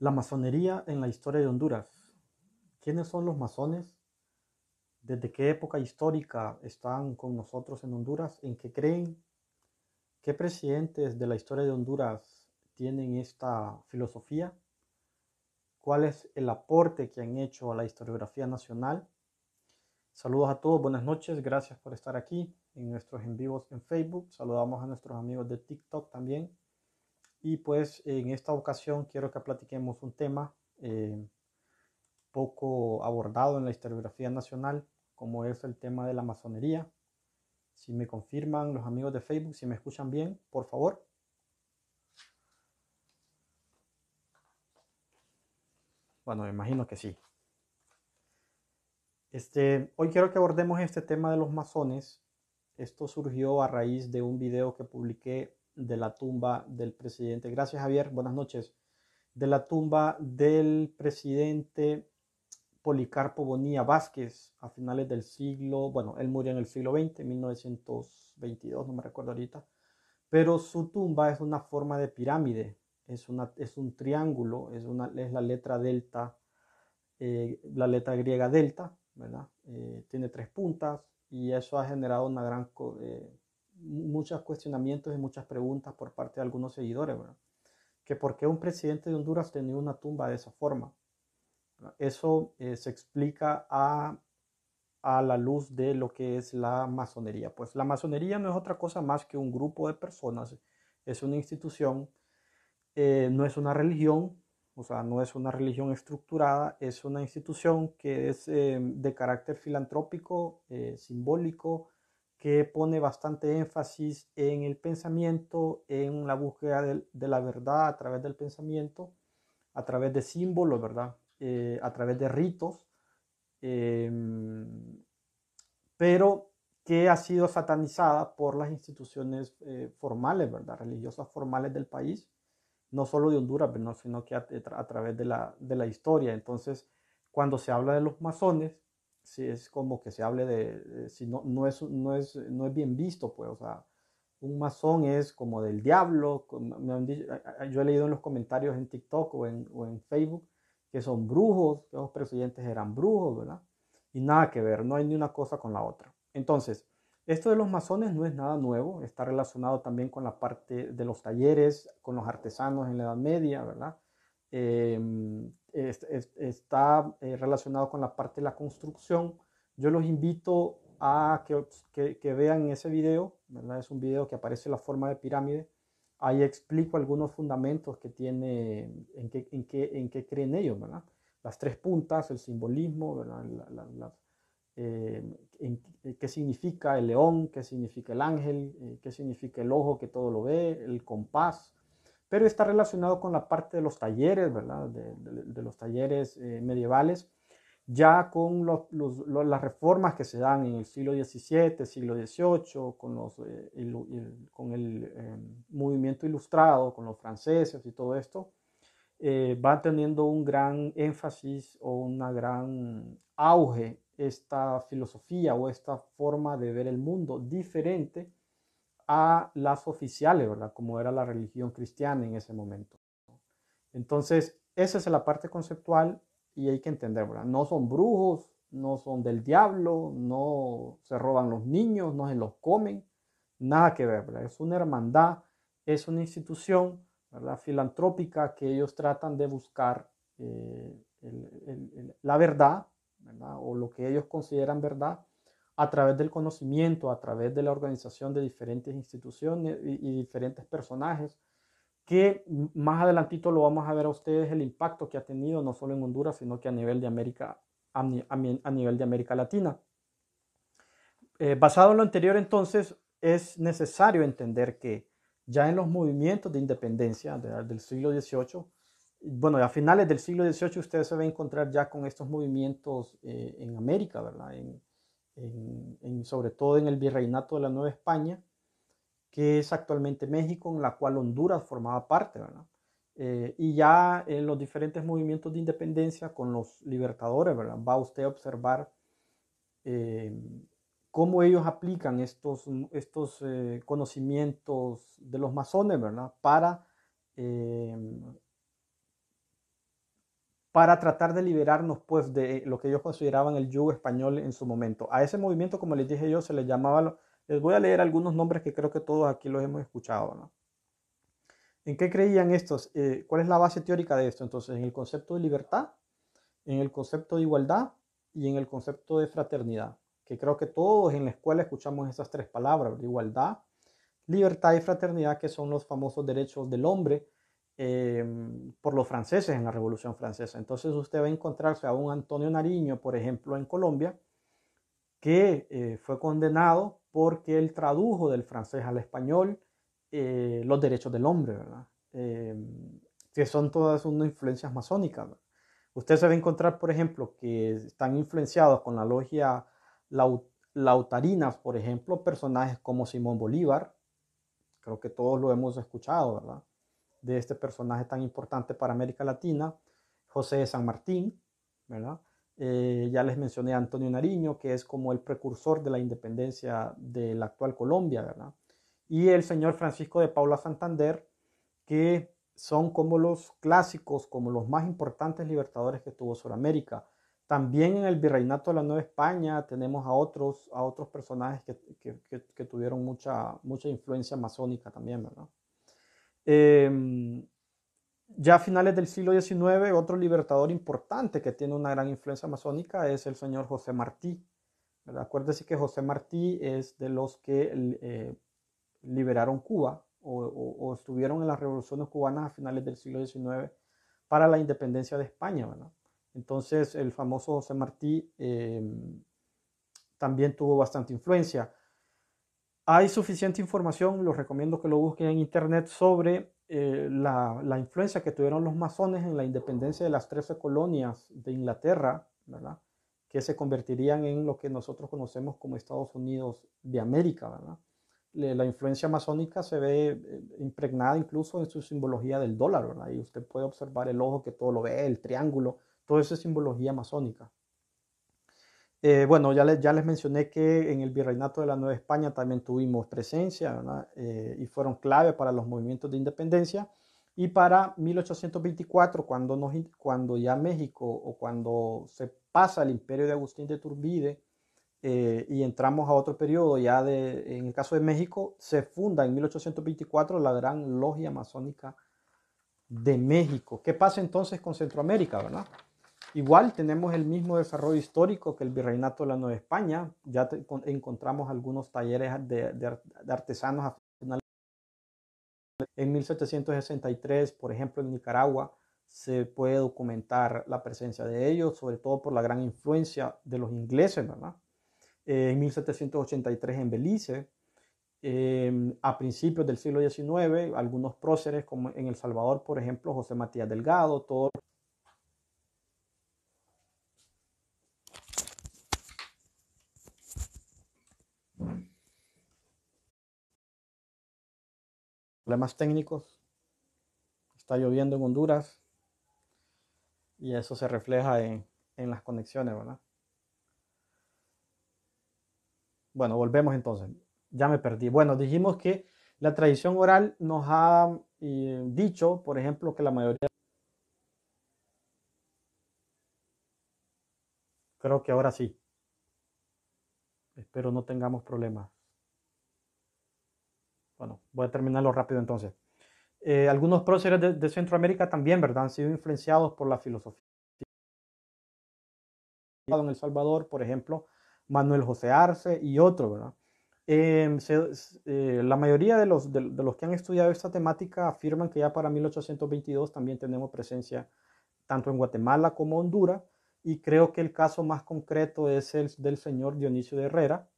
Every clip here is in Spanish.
La masonería en la historia de Honduras. ¿Quiénes son los masones? ¿Desde qué época histórica están con nosotros en Honduras? ¿En qué creen? ¿Qué presidentes de la historia de Honduras tienen esta filosofía? ¿Cuál es el aporte que han hecho a la historiografía nacional? Saludos a todos, buenas noches, gracias por estar aquí en nuestros en vivos en Facebook. Saludamos a nuestros amigos de TikTok también. Y pues en esta ocasión quiero que platiquemos un tema eh, poco abordado en la historiografía nacional, como es el tema de la masonería. Si me confirman los amigos de Facebook, si me escuchan bien, por favor. Bueno, me imagino que sí. Este, hoy quiero que abordemos este tema de los masones. Esto surgió a raíz de un video que publiqué de la tumba del presidente. Gracias Javier, buenas noches. De la tumba del presidente Policarpo Bonilla Vázquez a finales del siglo, bueno, él murió en el siglo XX, 1922, no me recuerdo ahorita, pero su tumba es una forma de pirámide, es, una, es un triángulo, es, una, es la letra delta, eh, la letra griega delta, ¿verdad? Eh, tiene tres puntas y eso ha generado una gran... Eh, muchos cuestionamientos y muchas preguntas por parte de algunos seguidores, Que por qué un presidente de Honduras tenía una tumba de esa forma. Eso eh, se explica a, a la luz de lo que es la masonería. Pues la masonería no es otra cosa más que un grupo de personas, es una institución, eh, no es una religión, o sea, no es una religión estructurada, es una institución que es eh, de carácter filantrópico, simbólico, que pone bastante énfasis en el pensamiento, en la búsqueda de, la verdad a través del pensamiento, a través de símbolos, ¿verdad? Eh, a través de ritos, em, pero que ha sido satanizada por las instituciones eh, formales, ¿verdad? Religiosas formales del país, no solo de Honduras, sino que a, a, través de la, de la historia. Entonces, cuando se habla de los masones, si es como que se hable de, eh, si no, no, es, no, es, no es bien visto, pues, o sea, un masón es como del diablo, yo he leído en los comentarios en TikTok o en, o en Facebook que son brujos, que los presidentes eran brujos, ¿verdad? Y nada que ver, no hay ni una cosa con la otra. Entonces, esto de los masones no es nada nuevo, está relacionado también con la parte de los talleres, con los artesanos en la Edad Media, ¿verdad? Em, está eh, relacionado con la parte de la construcción. Yo los invito a que, que, vean ese video, ¿verdad? es un video que aparece en la forma de pirámide. Ahí explico algunos fundamentos que tiene, en qué, creen ellos, las tres puntas, el simbolismo, eh, eh, qué significa el león, qué significa el ángel, qué significa el ojo que todo lo ve, el compás, pero está relacionado con la parte de los talleres, ¿verdad? De, los talleres eh, medievales, ya con las reformas que se dan en el siglo XVII, siglo XVIII, con, los, eh, con el em, movimiento ilustrado, con los franceses y todo esto, eh, va teniendo un gran énfasis o un gran auge esta filosofía o esta forma de ver el mundo diferente a las oficiales, ¿verdad? Como era la religión cristiana en ese momento. Entonces, esa es la parte conceptual y hay que entender, ¿verdad? No son brujos, no son del diablo, no se roban los niños, no se los comen, nada que ver, ¿verdad? Es una hermandad, es una institución, ¿verdad? Filantrópica que ellos tratan de buscar eh, la verdad, ¿verdad? O lo que ellos consideran verdad a través del conocimiento, a través de la organización de diferentes instituciones y, diferentes personajes, que más adelantito lo vamos a ver a ustedes el impacto que ha tenido no solo en Honduras, sino que a nivel de América, a, nivel de América Latina. Eh, basado en lo anterior, entonces, es necesario entender que ya en los movimientos de independencia del siglo XVIII, bueno, a finales del siglo XVIII ustedes se va a encontrar ya con estos movimientos eh, en América, ¿verdad? sobre todo en el virreinato de la Nueva España, que es actualmente México, en la cual Honduras formaba parte, ¿verdad? Eh, y ya en los diferentes movimientos de independencia con los libertadores, ¿verdad? Va usted a observar eh, cómo ellos aplican estos, estos eh, conocimientos de los masones, ¿verdad? Para para tratar de liberarnos pues de lo que ellos consideraban el yugo español en su momento. A ese movimiento, como les dije yo, se le llamaba, les voy a leer algunos nombres que creo que todos aquí los hemos escuchado. ¿En qué creían estos? Eh, ¿Cuál es la base teórica de esto? Entonces, en el concepto de libertad, en el concepto de igualdad y en el concepto de fraternidad, que creo que todos en la escuela escuchamos esas tres palabras, igualdad, libertad y fraternidad, que son los famosos derechos del hombre, Em, por los franceses en la Revolución Francesa. Entonces usted va a encontrarse a un Antonio Nariño, por ejemplo, en Colombia, que eh, fue condenado porque él tradujo del francés al español eh, los derechos del hombre, ¿verdad? Em, que son todas unas influencias masónicas. Usted se va a encontrar, por ejemplo, que están influenciados con la logia laut lautarinas, por ejemplo, personajes como Simón Bolívar, creo que todos lo hemos escuchado, ¿verdad? de este personaje tan importante para América Latina, José de San Martín, ¿verdad? Eh, ya les mencioné a Antonio Nariño, que es como el precursor de la independencia de la actual Colombia, ¿verdad? Y el señor Francisco de Paula Santander, que son como los clásicos, como los más importantes libertadores que tuvo Sudamérica. También en el virreinato de la Nueva España tenemos a otros, a otros personajes que, tuvieron mucha, mucha influencia masónica también, ¿verdad? Em, ya a finales del siglo XIX, otro libertador importante que tiene una gran influencia masónica es el señor José Martí. ¿verdad? Acuérdese que José Martí es de los que eh, liberaron Cuba o, estuvieron en las revoluciones cubanas a finales del siglo XIX para la independencia de España. Entonces, el famoso José Martí em, también tuvo bastante influencia. Hay suficiente información, los recomiendo que lo busquen en internet sobre eh, la, influencia que tuvieron los masones en la independencia de las 13 colonias de Inglaterra, que se convertirían en lo que nosotros conocemos como Estados Unidos de América. La influencia masónica se ve eh, impregnada incluso en su simbología del dólar, ¿verdad? y usted puede observar el ojo que todo lo ve, el triángulo, toda esa simbología masónica. Eh, bueno, ya, les, mencioné que en el Virreinato de la Nueva España también tuvimos presencia eh, y fueron clave para los movimientos de independencia. Y para 1824, cuando, ya México o cuando se pasa el imperio de Agustín de Turbide eh, y entramos a otro periodo, ya en el caso de México, se funda en 1824 la gran logia masónica de México. ¿Qué pasa entonces con Centroamérica, verdad? Igual tenemos el mismo desarrollo histórico que el Virreinato de la Nueva España. Ya encontramos algunos talleres de, artesanos a En 1763, por ejemplo, en Nicaragua, se puede documentar la presencia de ellos, sobre todo por la gran influencia de los ingleses, ¿verdad? Eh, en 1783 en Belice, em, a principios del siglo XIX, algunos próceres, como en El Salvador, por ejemplo, José Matías Delgado, todos problemas técnicos. Está lloviendo en Honduras y eso se refleja en, en las conexiones, ¿verdad? Bueno, volvemos entonces. Ya me perdí. Bueno, dijimos que la tradición oral nos ha eh, dicho, por ejemplo, que la mayoría... Creo que ahora sí. Espero no tengamos problemas. Bueno, voy a terminarlo rápido entonces. Eh, algunos próceres de, Centroamérica también, ¿verdad? Han sido influenciados por la filosofía. En El Salvador, por ejemplo, Manuel José Arce y otros, ¿verdad? Em, eh, la mayoría de los, de, de los que han estudiado esta temática afirman que ya para 1822 también tenemos presencia tanto en Guatemala como Honduras, y creo que el caso más concreto es el del señor Dionisio de Herrera,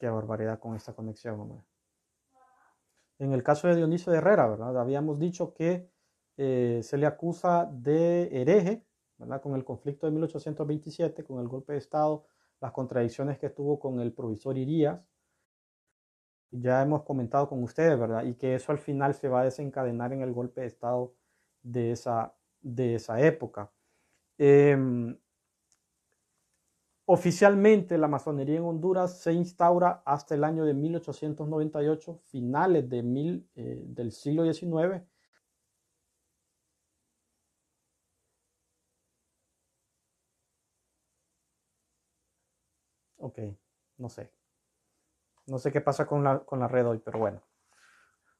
Qué barbaridad con esta conexión, En el caso de Dionisio de Herrera, ¿verdad? Habíamos dicho que eh, se le acusa de hereje, ¿verdad? Con el conflicto de 1827, con el golpe de Estado, las contradicciones que tuvo con el provisor Irías. Ya hemos comentado con ustedes, ¿verdad? Y que eso al final se va a desencadenar en el golpe de Estado de esa, de esa época. Em, Oficialmente la masonería en Honduras se instaura hasta el año de 1898, finales de mil, eh, del siglo XIX. Ok, no sé. No sé qué pasa con la, red hoy, pero bueno.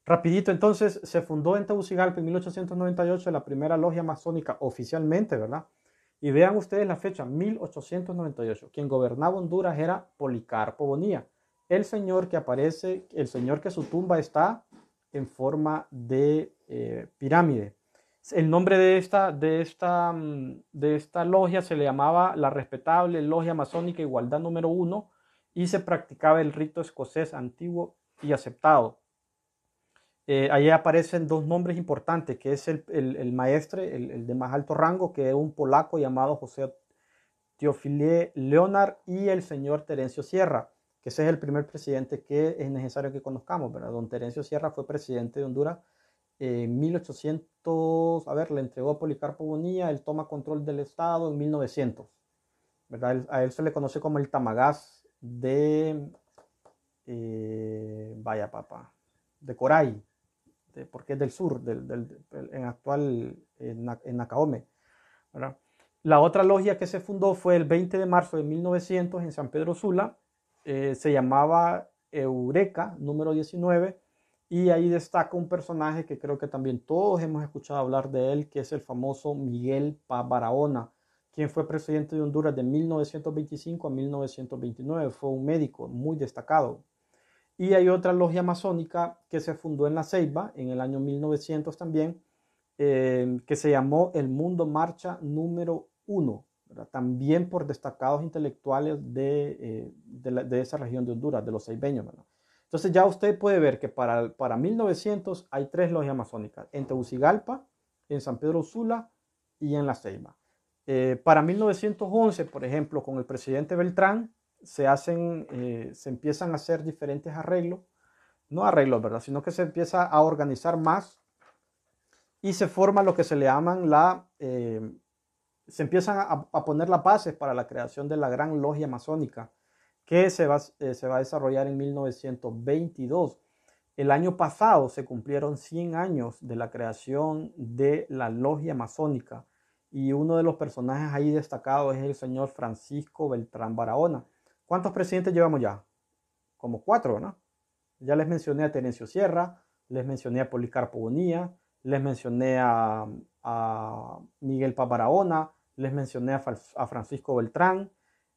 Rapidito, entonces, se fundó en Tegucigalpa en 1898 la primera logia masónica oficialmente, ¿verdad? Y vean ustedes la fecha, 1898. Quien gobernaba Honduras era Policarpo Bonilla, el señor que aparece, el señor que su tumba está en forma de eh, pirámide. El nombre de esta, de, esta, de esta logia se le llamaba la respetable Logia Masónica Igualdad número 1 y se practicaba el rito escocés antiguo y aceptado. Eh, ahí aparecen dos nombres importantes, que es el, el, el maestre, el, de más alto rango, que es un polaco llamado José Teofilé Leonard, y el señor Terencio Sierra, que ese es el primer presidente que es necesario que conozcamos, ¿verdad? Don Terencio Sierra fue presidente de Honduras en 1800, a ver, le entregó a Policarpo Bonilla, él toma control del Estado en 1900, ¿verdad? A él se le conoce como el Tamagás de, eh, vaya papá, de Coray, este, porque es del sur, del, en actual en, Nacaome. La otra logia que se fundó fue el 20 de marzo de 1900 en San Pedro Sula, eh, se llamaba Eureka, número 19, y ahí destaca un personaje que creo que también todos hemos escuchado hablar de él, que es el famoso Miguel Pabaraona quien fue presidente de Honduras de 1925 a 1929. Fue un médico muy destacado, y hay otra logia masónica que se fundó en La Ceiba en el año 1900 también, eh, que se llamó El Mundo Marcha número 1, también por destacados intelectuales eh, de, esa región de Honduras, de los ceibeños. Entonces ya usted puede ver que para, para 1900 hay tres logias masónicas, en Tegucigalpa, en San Pedro Sula y en La Ceiba. Eh, para 1911, por ejemplo, con el presidente Beltrán, se hacen, eh, se empiezan a hacer diferentes arreglos, no arreglos, ¿verdad? Sino que se empieza a organizar más y se forma lo que se le llaman la, eh, se empiezan a, poner las bases para la creación de la gran logia masónica que se va, eh, se va a desarrollar en 1922. El año pasado se cumplieron 100 años de la creación de la logia masónica y uno de los personajes ahí destacados es el señor Francisco Beltrán Barahona. ¿Cuántos presidentes llevamos ya? Como cuatro, ¿no? Ya les mencioné a Terencio Sierra, les mencioné a Policarpo Bonilla, les mencioné a, Miguel Paparaona, les mencioné a, Francisco Beltrán,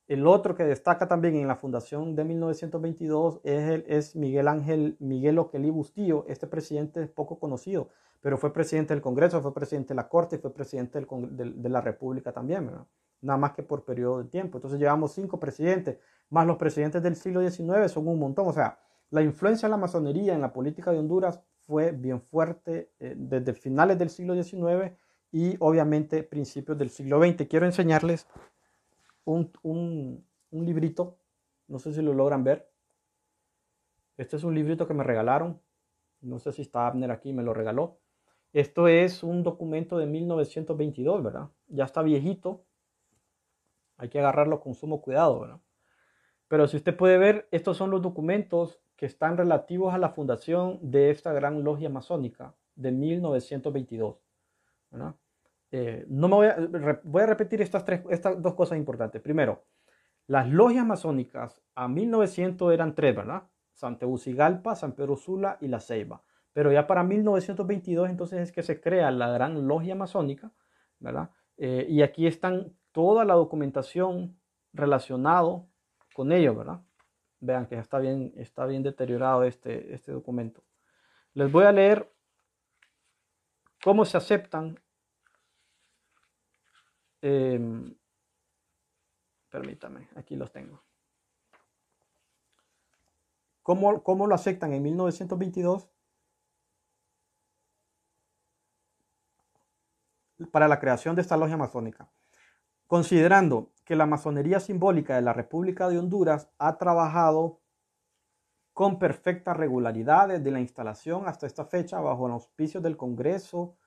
el otro que destaca también en la fundación de 1922 es, el, es Miguel Ángel Miguel Oquelí Bustillo. Este presidente es poco conocido, pero fue presidente del Congreso, fue presidente de la Corte, y fue presidente de, de, la República también. ¿no? nada más que por periodo de tiempo. Entonces llevamos cinco presidentes, más los presidentes del siglo XIX son un montón. O sea, la influencia de la masonería en la política de Honduras fue bien fuerte eh, desde finales del siglo XIX y obviamente principios del siglo XX. Quiero enseñarles un, un, un librito, no sé si lo logran ver. Este es un librito que me regalaron, no sé si está Abner aquí, me lo regaló. Esto es un documento de 1922, ¿verdad? Ya está viejito, hay que agarrarlo con sumo cuidado, ¿no? Pero si usted puede ver, estos son los documentos que están relativos a la fundación de esta gran logia masónica de 1922. Eh, no me voy a, repetir estas, dos cosas importantes. Primero, las logias masónicas a 1900 eran tres, ¿verdad? San San Pedro Sula y La Ceiba. Pero ya para 1922 entonces es que se crea la gran logia masónica, ¿verdad? Eh, y aquí están toda la documentación relacionado con ello, ¿verdad? Vean que está bien, está bien deteriorado este, este documento. Les voy a leer cómo se aceptan. Em, permítame, aquí los tengo. ¿Cómo, ¿Cómo lo aceptan en 1922? para la creación de esta logia masónica. Considerando que la masonería simbólica de la República de Honduras ha trabajado con perfecta regularidad desde la instalación hasta esta fecha bajo el auspicio del Congreso,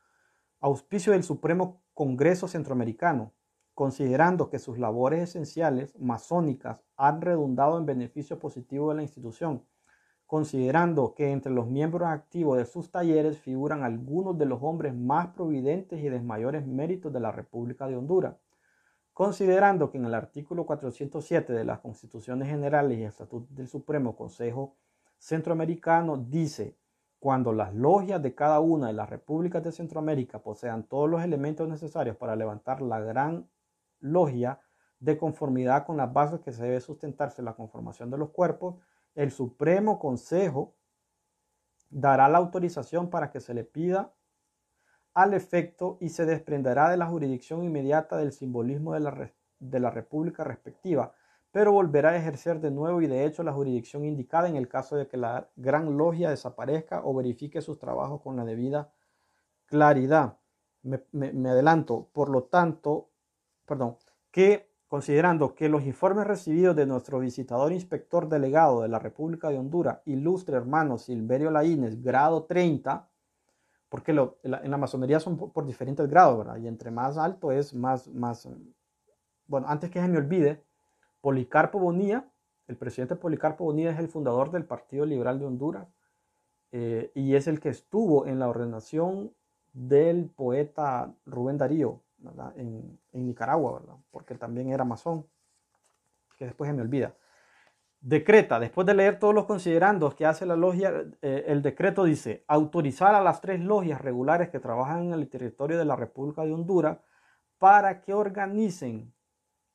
auspicio del Supremo Congreso Centroamericano, considerando que sus labores esenciales masónicas han redundado en beneficio positivo de la institución, considerando que entre los miembros activos de sus talleres figuran algunos de los hombres más providentes y de mayores méritos de la República de Honduras Considerando que en el artículo 407 de las Constituciones Generales y el Estatuto del Supremo Consejo Centroamericano dice, cuando las logias de cada una de las repúblicas de Centroamérica posean todos los elementos necesarios para levantar la gran logia de conformidad con las bases que se debe sustentarse la conformación de los cuerpos, el Supremo Consejo dará la autorización para que se le pida al efecto y se desprenderá de la jurisdicción inmediata del simbolismo de la, de la república respectiva, pero volverá a ejercer de nuevo y de hecho la jurisdicción indicada en el caso de que la gran logia desaparezca o verifique sus trabajos con la debida claridad. Me, adelanto, por lo tanto, perdón, que considerando que los informes recibidos de nuestro visitador inspector delegado de la República de Honduras, ilustre hermano Silverio Laínez, grado 30, porque lo, en, la, masonería son por, diferentes grados, ¿verdad? Y entre más alto es más, más... Eh, bueno, antes que se me olvide, Policarpo Bonilla, el presidente Policarpo Bonilla es el fundador del Partido Liberal de Honduras eh, y es el que estuvo en la ordenación del poeta Rubén Darío ¿verdad? En, en Nicaragua, ¿verdad? Porque también era masón, que después se me olvida decreta, después de leer todos los considerandos que hace la logia, eh, el decreto dice autorizar a las tres logias regulares que trabajan en el territorio de la República de Honduras para que organicen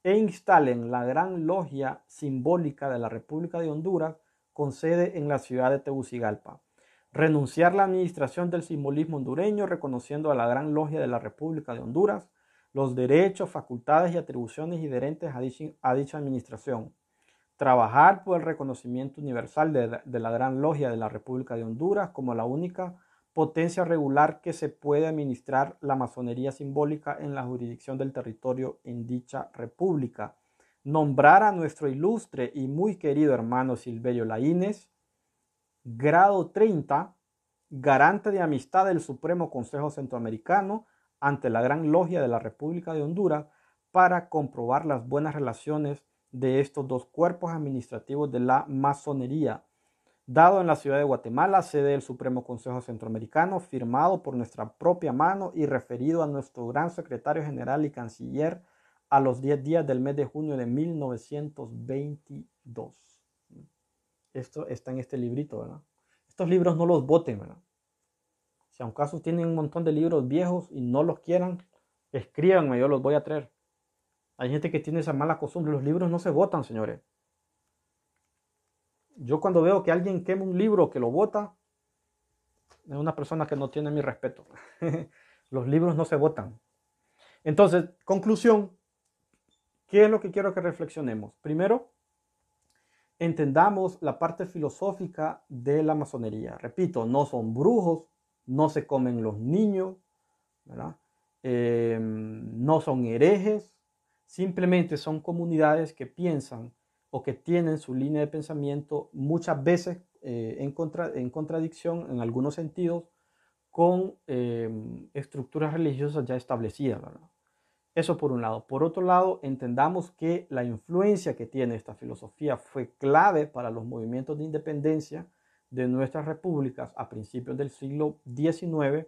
e instalen la gran logia simbólica de la República de Honduras con sede en la ciudad de Tegucigalpa. Renunciar la administración del simbolismo hondureño reconociendo a la gran logia de la República de Honduras los derechos, facultades y atribuciones inherentes a dicha administración trabajar por el reconocimiento universal de, la Gran Logia de la República de Honduras como la única potencia regular que se puede administrar la masonería simbólica en la jurisdicción del territorio en dicha república. Nombrar a nuestro ilustre y muy querido hermano Silverio Laínez, grado 30, garante de amistad del Supremo Consejo Centroamericano ante la Gran Logia de la República de Honduras para comprobar las buenas relaciones de estos dos cuerpos administrativos de la masonería, dado en la ciudad de Guatemala, sede del Supremo Consejo Centroamericano, firmado por nuestra propia mano y referido a nuestro gran secretario general y canciller a los 10 días del mes de junio de 1922. Esto está en este librito, ¿verdad? Estos libros no los voten, ¿verdad? Si aun caso tienen un montón de libros viejos y no los quieran, escríbanme, yo los voy a traer. Hay gente que tiene esa mala costumbre. Los libros no se votan, señores. Yo cuando veo que alguien quema un libro que lo vota, es una persona que no tiene mi respeto. Los libros no se votan. Entonces, conclusión, ¿qué es lo que quiero que reflexionemos? Primero, entendamos la parte filosófica de la masonería. Repito, no son brujos, no se comen los niños, ¿verdad? Eh, no son herejes, Simplemente son comunidades que piensan o que tienen su línea de pensamiento muchas veces eh, en, contra, en, contradicción, en algunos sentidos, con em, estructuras religiosas ya establecidas. Eso por un lado. Por otro lado, entendamos que la influencia que tiene esta filosofía fue clave para los movimientos de independencia de nuestras repúblicas a principios del siglo XIX.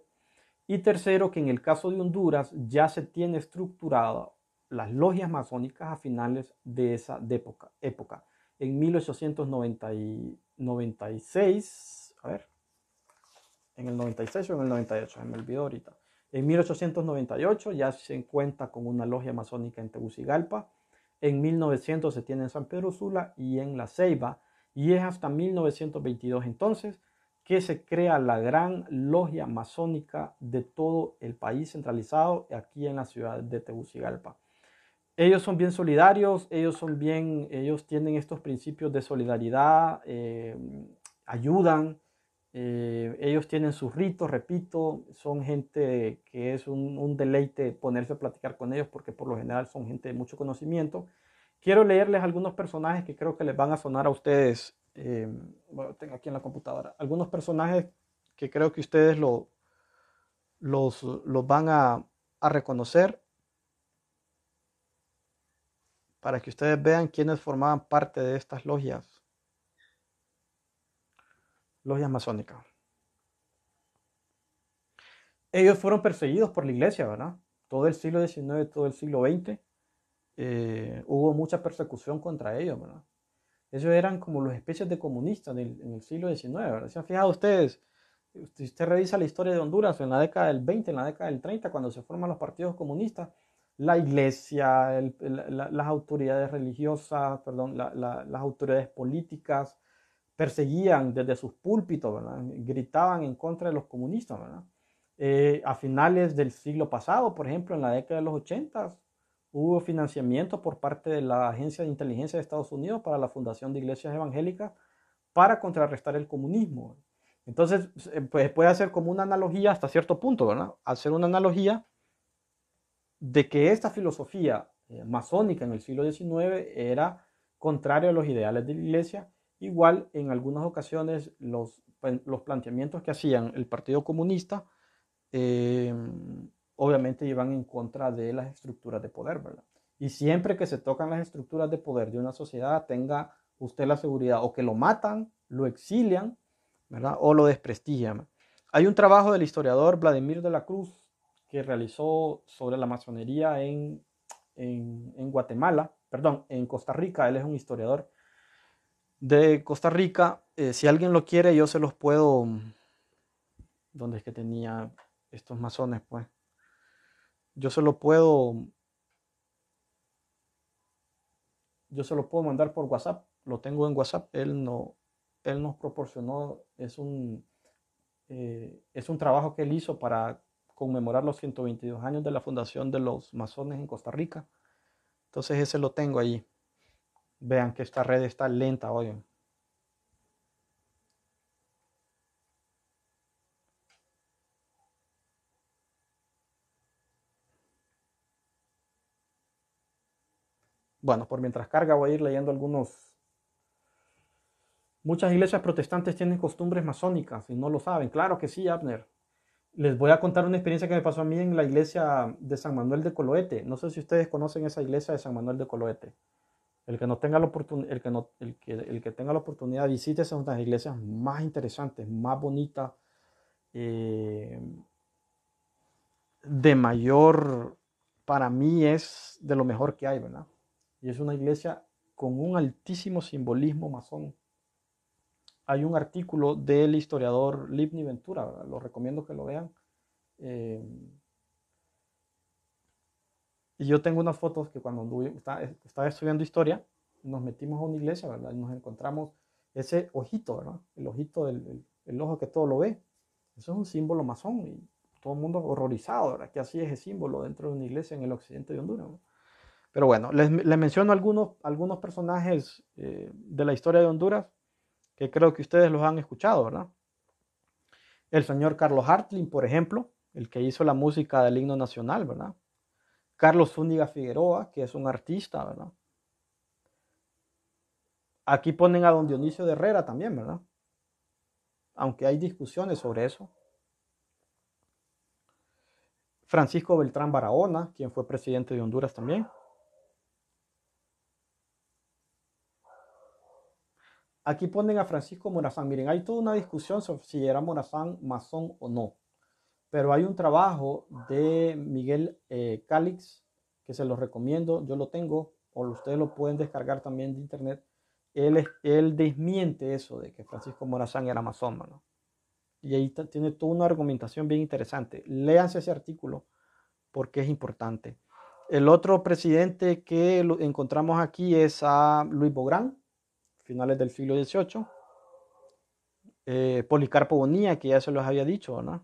Y tercero, que en el caso de Honduras ya se tiene estructurada las logias masónicas a finales de esa época, época. En 1896, a ver, en el 96 o en el 98, me olvido ahorita. En 1898 ya se encuentra con una logia masónica en Tegucigalpa. En 1900 se tiene en San Pedro Sula y en La Ceiba. Y es hasta 1922 entonces que se crea la gran logia masónica de todo el país centralizado aquí en la ciudad de Tegucigalpa ellos son bien solidarios, ellos son bien, ellos tienen estos principios de solidaridad, eh, ayudan, eh, ellos tienen sus ritos, repito, son gente que es un, deleite ponerse a platicar con ellos porque por lo general son gente de mucho conocimiento. Quiero leerles algunos personajes que creo que les van a sonar a ustedes. Eh, bueno, tengo aquí en la computadora. Algunos personajes que creo que ustedes lo, los, los van a reconocer para que ustedes vean quiénes formaban parte de estas logias, logias masónicas. Ellos fueron perseguidos por la iglesia, ¿verdad? Todo el siglo XIX, todo el siglo XX, eh, hubo mucha persecución contra ellos, ¿verdad? Ellos eran como los especies de comunistas en el, siglo XIX, ¿verdad? Se han fijado ustedes, si usted revisa la historia de Honduras en la década del 20, en la década del 30, cuando se forman los partidos comunistas, la iglesia, las autoridades religiosas, perdón, las autoridades políticas perseguían desde sus púlpitos, gritaban en contra de los comunistas. Eh, a finales del siglo pasado, por ejemplo, en la década de los 80, hubo financiamiento por parte de la Agencia de Inteligencia de Estados Unidos para la fundación de iglesias evangélicas para contrarrestar el comunismo. Entonces, eh, pues puede hacer como una analogía hasta cierto punto, Hacer una analogía de que esta filosofía eh, masónica en el siglo XIX era contraria a los ideales de la Iglesia. Igual, en algunas ocasiones, los, pues, los planteamientos que hacían el Partido Comunista em, obviamente iban en contra de las estructuras de poder, ¿verdad? Y siempre que se tocan las estructuras de poder de una sociedad, tenga usted la seguridad o que lo matan, lo exilian, ¿verdad? O lo desprestigian. Hay un trabajo del historiador Vladimir de la Cruz que realizó sobre la masonería en, Guatemala, perdón, en Costa Rica. Él es un historiador de Costa Rica. Eh, si alguien lo quiere, yo se los puedo. Mm, ¿Dónde es que tenía estos masones? Pues yo se los puedo. Mm, yo se los puedo mandar por WhatsApp. Lo tengo en WhatsApp. Él, no, él nos proporcionó. Es un, eh, es un trabajo que él hizo para conmemorar los 122 años de la fundación de los masones en Costa Rica. Entonces ese lo tengo ahí Vean que esta red está lenta hoy. Bueno, por mientras carga voy a ir leyendo algunos Muchas iglesias protestantes tienen costumbres masónicas y no lo saben. Claro que sí, Abner. Les voy a contar una experiencia que me pasó a mí en la iglesia de San Manuel de Coloete. No sé si ustedes conocen esa iglesia de San Manuel de Coloete. El que, no tenga la el, que no, el, que, el que tenga la oportunidad, visite esas unas iglesias más interesantes, más bonitas, eh, de mayor, para mí es de lo mejor que hay, ¿verdad? Y es una iglesia con un altísimo simbolismo masón hay un artículo del historiador Livni Ventura, lo recomiendo que lo vean. Eh, y yo tengo unas fotos que cuando estaba, estudiando historia, nos metimos a una iglesia, ¿verdad? Y nos encontramos ese ojito, ¿verdad? El ojito del ojo que todo lo ve. Eso es un símbolo masón y todo el mundo horrorizado, ¿verdad? Que así es el símbolo dentro de una iglesia en el occidente de Honduras. Pero bueno, les, menciono algunos, algunos personajes eh, de la historia de Honduras creo que ustedes los han escuchado, ¿verdad? El señor Carlos Hartling, por ejemplo, el que hizo la música del himno nacional, ¿verdad? Carlos Zúñiga Figueroa, que es un artista, ¿verdad? Aquí ponen a don Dionisio de Herrera también, ¿verdad? Aunque hay discusiones sobre eso. Francisco Beltrán Barahona, quien fue presidente de Honduras también. Aquí ponen a Francisco Morazán. Miren, hay toda una discusión sobre si era Morazán masón o no. Pero hay un trabajo de Miguel eh, Calix que se los recomiendo. Yo lo tengo o ustedes lo pueden descargar también de internet. Él, él desmiente eso de que Francisco Morazán era masón, ¿no? Y ahí tiene toda una argumentación bien interesante. Léanse ese artículo porque es importante. El otro presidente que encontramos aquí es a Luis Bográn finales del siglo XVIII. Eh, Policarpo Bonilla, que ya se los había dicho, ¿no?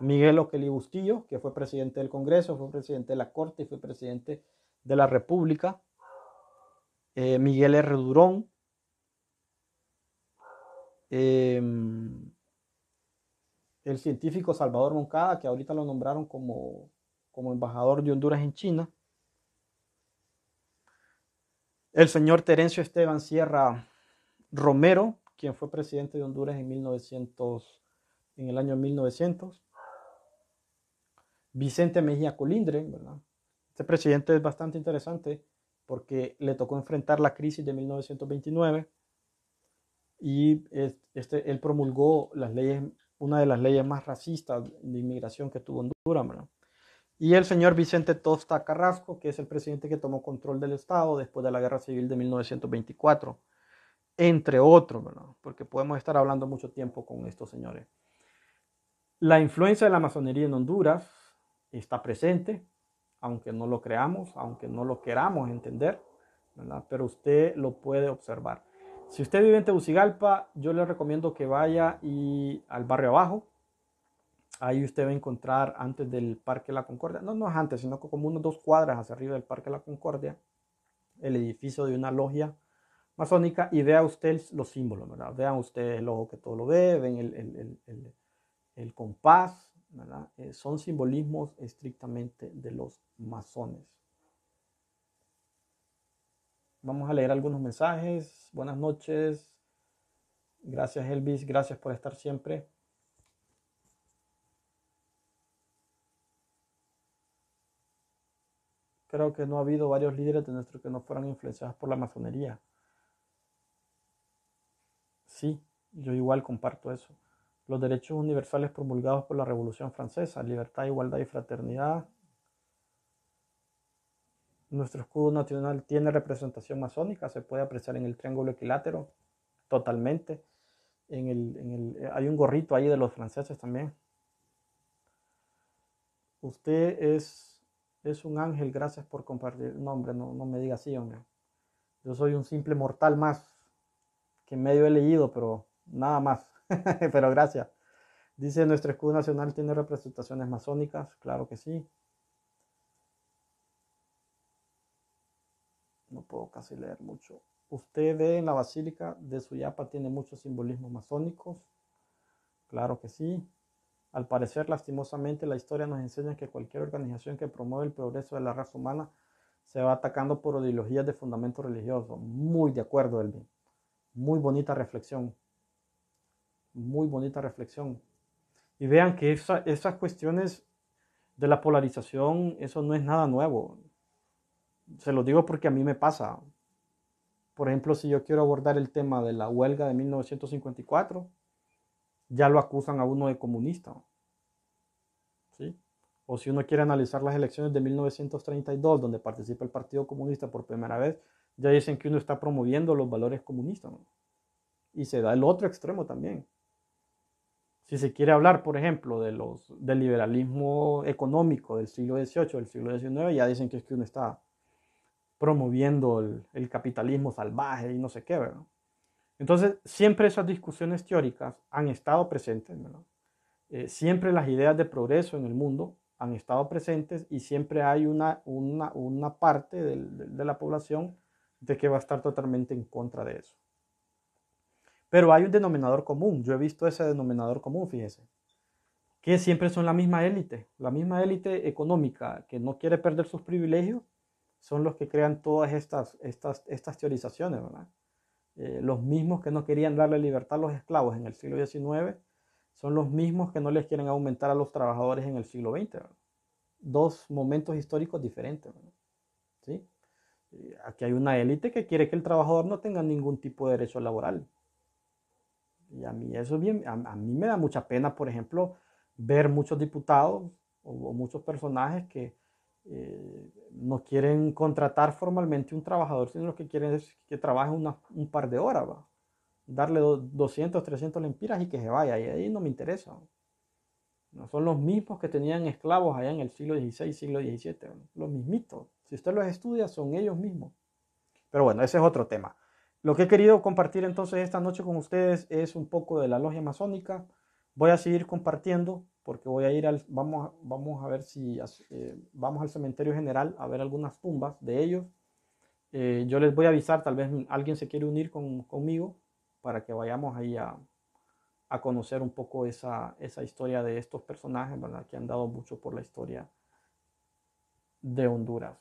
Miguel Oqueli Bustillo, que fue presidente del Congreso, fue presidente de la Corte y fue presidente de la República. Eh, Miguel R. Durón. Em, el científico Salvador Moncada, que ahorita lo nombraron como, como embajador de Honduras en China el señor Terencio Esteban Sierra Romero, quien fue presidente de Honduras en, el año 1900. Vicente Mejía Colindre, ¿verdad? Este presidente es bastante interesante porque le tocó enfrentar la crisis de 1929 y este, él promulgó las leyes, una de las leyes más racistas de inmigración que tuvo Honduras, ¿verdad? y el señor Vicente Tosta Carrasco, que es el presidente que tomó control del Estado después de la Guerra Civil de 1924, entre otros, porque podemos estar hablando mucho tiempo con estos señores. La influencia de la masonería en Honduras está presente, aunque no lo creamos, aunque no lo queramos entender, pero usted lo puede observar. Si usted vive en Tegucigalpa, yo le recomiendo que vaya y al barrio abajo, Ahí usted va a encontrar antes del Parque La Concordia, no, no es antes, sino como unos dos cuadras hacia arriba del Parque La Concordia, el edificio de una logia masónica y vea usted los símbolos, ¿verdad? Vean usted el ojo que todo lo ve, ven el, compás, eh, son simbolismos estrictamente de los masones. Vamos a leer algunos mensajes. Buenas noches. Gracias Elvis, gracias por estar siempre. Creo que no ha habido varios líderes de nuestro que no fueran influenciados por la masonería. Sí, yo igual comparto eso. Los derechos universales promulgados por la Revolución Francesa, libertad, igualdad y fraternidad. Nuestro escudo nacional tiene representación masónica, se puede apreciar en el triángulo equilátero totalmente. en el, eh, hay un gorrito ahí de los franceses también. Usted es es un ángel, gracias por compartir. No, hombre, no, no me diga así, hombre. Yo soy un simple mortal más, que medio he leído, pero nada más. pero gracias. Dice, nuestro escudo nacional tiene representaciones masónicas, claro que sí. No puedo casi leer mucho. Usted ve en la Basílica de Suyapa tiene muchos simbolismos masónicos, claro que sí. Al parecer, lastimosamente, la historia nos enseña que cualquier organización que promueve el progreso de la raza humana se va atacando por ideologías de fundamento religioso. Muy de acuerdo, Elvin. Muy bonita reflexión. Muy bonita reflexión. Y vean que esas cuestiones de la polarización, eso no es nada nuevo. Se lo digo porque a mí me pasa. Por ejemplo, si yo quiero abordar el tema de la huelga de 1954, ya lo acusan a uno de comunista. O si uno quiere analizar las elecciones de 1932, donde participa el Partido Comunista por primera vez, ya dicen que uno está promoviendo los valores comunistas. Y se da el otro extremo también. Si se quiere hablar, por ejemplo, de los, del liberalismo económico del siglo XVIII, del siglo XIX, ya dicen que es que uno está promoviendo el, el capitalismo salvaje y no sé qué, ¿verdad? Entonces, siempre esas discusiones teóricas han estado presentes, eh, siempre las ideas de progreso en el mundo han estado presentes y siempre hay una, parte de, la población de que va a estar totalmente en contra de eso. Pero hay un denominador común, yo he visto ese denominador común, fíjese, que siempre son la misma élite, la misma élite económica que no quiere perder sus privilegios, son los que crean todas estas, estas, estas teorizaciones, ¿verdad? Eh, los mismos que no querían darle libertad a los esclavos en el siglo XIX, son los mismos que no les quieren aumentar a los trabajadores en el siglo XX. Dos momentos históricos diferentes. ¿Sí? Eh, aquí hay una élite que quiere que el trabajador no tenga ningún tipo de derecho laboral. Y a mí eso bien, a, mí me da mucha pena, por ejemplo, ver muchos diputados o, muchos personajes que eh, no quieren contratar formalmente un trabajador, sino lo que quieren es que trabaje un par de horas, darle 200, 300 lempiras y que se vaya, y ahí no me interesa. No son los mismos que tenían esclavos allá en el siglo XVI, siglo XVII, los mismitos. Si usted los estudia, son ellos mismos. Pero bueno, ese es otro tema. Lo que he querido compartir entonces esta noche con ustedes es un poco de la logia masónica. Voy a seguir compartiendo porque voy a ir al, vamos, vamos a ver si eh, vamos al cementerio general a ver algunas tumbas de ellos. Eh, yo les voy a avisar, tal vez alguien se quiere unir con, conmigo para que vayamos ahí a, conocer un poco esa, esa, historia de estos personajes, Que han dado mucho por la historia de Honduras.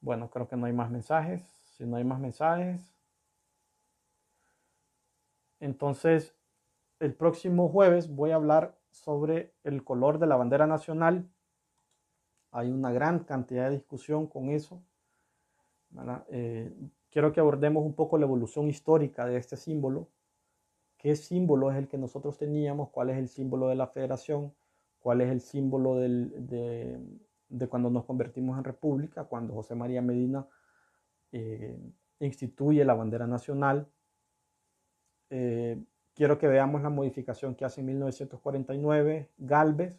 Bueno, creo que no hay más mensajes. Si no hay más mensajes, entonces, el próximo jueves voy a hablar sobre el color de la bandera nacional. Hay una gran cantidad de discusión con eso. Eh, quiero que abordemos un poco la evolución histórica de este símbolo. ¿Qué símbolo es el que nosotros teníamos? ¿Cuál es el símbolo de la federación? ¿Cuál es el símbolo de, cuando nos convertimos en república? Cuando José María Medina eh, instituye la bandera nacional eh, quiero que veamos la modificación que hace en 1949 Galvez,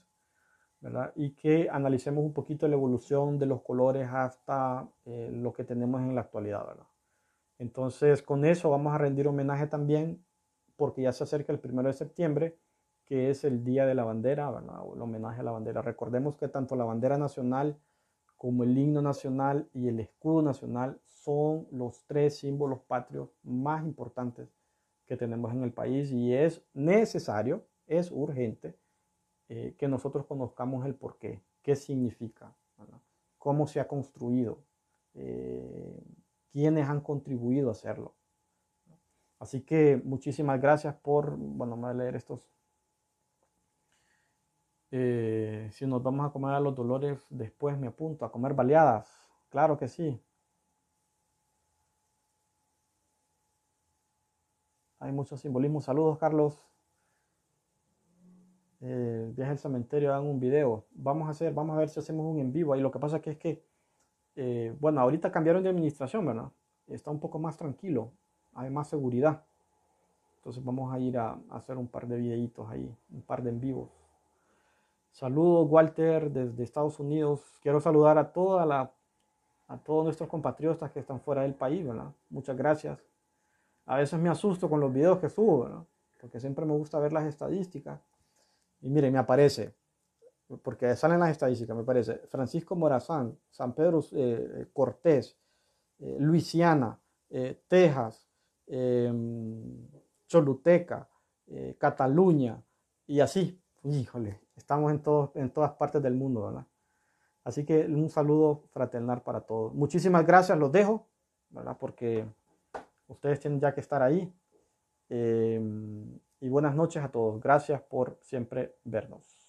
¿verdad? Y que analicemos un poquito la evolución de los colores hasta eh, lo que tenemos en la actualidad, ¿verdad? Entonces, con eso vamos a rendir homenaje también, porque ya se acerca el primero de septiembre, que es el Día de la Bandera, ¿verdad? el homenaje a la bandera. Recordemos que tanto la bandera nacional como el himno nacional y el escudo nacional son los tres símbolos patrios más importantes que tenemos en el país y es necesario, es urgente eh, que nosotros conozcamos el porqué qué, qué significa, cómo se ha construido, eh, quiénes han contribuido a hacerlo. Así que muchísimas gracias por, bueno, me voy a leer estos. Eh, si nos vamos a comer a los dolores después, me apunto a comer baleadas. Claro que sí. Hay mucho simbolismo. Saludos, Carlos. viaje eh, al cementerio, hagan un video. Vamos a hacer, vamos a ver si hacemos un en vivo. Y lo que pasa es que, eh, bueno, ahorita cambiaron de administración, ¿verdad? Está un poco más tranquilo, hay más seguridad. Entonces vamos a ir a, hacer un par de videitos ahí, un par de en vivos. Saludos, Walter, desde Estados Unidos. Quiero saludar a a todos nuestros compatriotas que están fuera del país, ¿verdad? Muchas gracias. A veces me asusto con los videos que subo, ¿no? porque siempre me gusta ver las estadísticas. Y miren, me aparece, porque salen las estadísticas, me parece, Francisco Morazán, San Pedro eh, Cortés, eh, Luisiana, eh, Texas, em, Choluteca, Cataluña, y así. Híjole, estamos en, todos, en todas partes del mundo, ¿verdad? Así que un saludo fraternal para todos. Muchísimas gracias, los dejo, ¿verdad? Porque Ustedes tienen ya que estar ahí. Eh, y buenas noches a todos. Gracias por siempre vernos.